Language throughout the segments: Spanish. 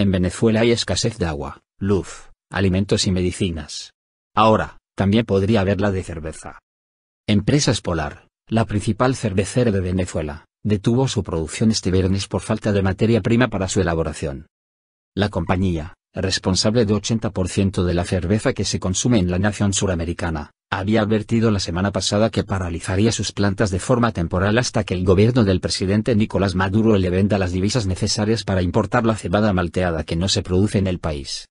En Venezuela hay escasez de agua, luz, alimentos y medicinas. Ahora, también podría haberla de cerveza. Empresas Polar, la principal cervecera de Venezuela, detuvo su producción este viernes por falta de materia prima para su elaboración. La compañía, responsable de 80% de la cerveza que se consume en la nación suramericana, había advertido la semana pasada que paralizaría sus plantas de forma temporal hasta que el gobierno del presidente Nicolás Maduro le venda las divisas necesarias para importar la cebada malteada que no se produce en el país.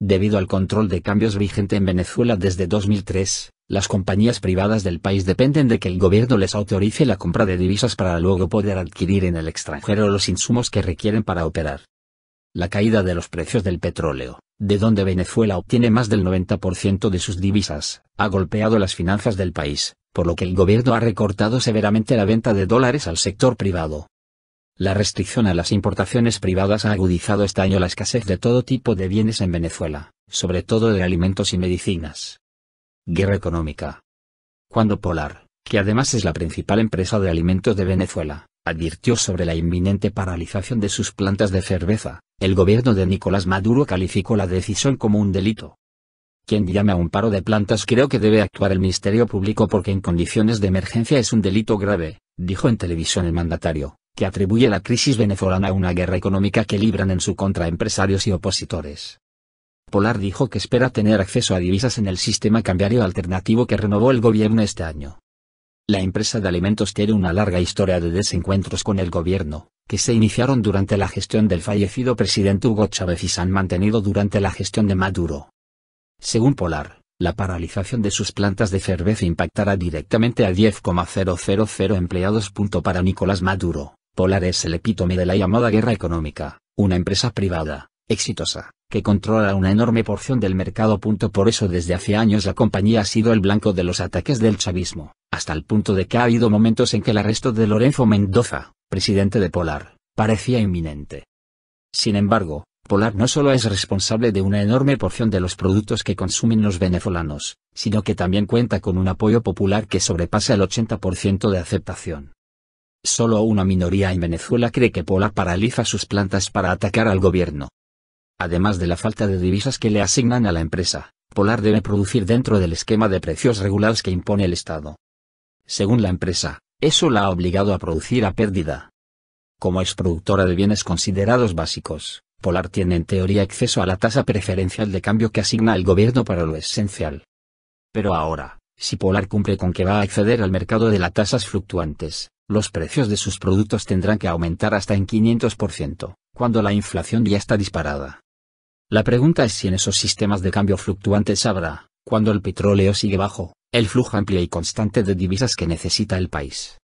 Debido al control de cambios vigente en Venezuela desde 2003, las compañías privadas del país dependen de que el gobierno les autorice la compra de divisas para luego poder adquirir en el extranjero los insumos que requieren para operar la caída de los precios del petróleo, de donde Venezuela obtiene más del 90% de sus divisas, ha golpeado las finanzas del país, por lo que el gobierno ha recortado severamente la venta de dólares al sector privado. La restricción a las importaciones privadas ha agudizado este año la escasez de todo tipo de bienes en Venezuela, sobre todo de alimentos y medicinas. Guerra económica. Cuando Polar, que además es la principal empresa de alimentos de Venezuela, advirtió sobre la inminente paralización de sus plantas de cerveza, el gobierno de Nicolás Maduro calificó la decisión como un delito. Quien llame a un paro de plantas creo que debe actuar el Ministerio Público porque en condiciones de emergencia es un delito grave, dijo en televisión el mandatario, que atribuye la crisis venezolana a una guerra económica que libran en su contra empresarios y opositores. Polar dijo que espera tener acceso a divisas en el sistema cambiario alternativo que renovó el gobierno este año. La empresa de alimentos tiene una larga historia de desencuentros con el gobierno, que se iniciaron durante la gestión del fallecido presidente Hugo Chávez y se han mantenido durante la gestión de Maduro. Según Polar, la paralización de sus plantas de cerveza impactará directamente a 10,000 empleados. Para Nicolás Maduro, Polar es el epítome de la llamada guerra económica, una empresa privada, exitosa, que controla una enorme porción del mercado. Por eso desde hace años la compañía ha sido el blanco de los ataques del chavismo, hasta el punto de que ha habido momentos en que el arresto de Lorenzo Mendoza, presidente de Polar, parecía inminente. Sin embargo, Polar no solo es responsable de una enorme porción de los productos que consumen los venezolanos, sino que también cuenta con un apoyo popular que sobrepasa el 80% de aceptación. Solo una minoría en Venezuela cree que Polar paraliza sus plantas para atacar al gobierno. Además de la falta de divisas que le asignan a la empresa, Polar debe producir dentro del esquema de precios regulares que impone el Estado. Según la empresa, eso la ha obligado a producir a pérdida. Como es productora de bienes considerados básicos, Polar tiene en teoría acceso a la tasa preferencial de cambio que asigna el gobierno para lo esencial. Pero ahora, si Polar cumple con que va a acceder al mercado de las tasas fluctuantes, los precios de sus productos tendrán que aumentar hasta en 500%, cuando la inflación ya está disparada. La pregunta es si en esos sistemas de cambio fluctuantes habrá, cuando el petróleo sigue bajo, el flujo amplio y constante de divisas que necesita el país.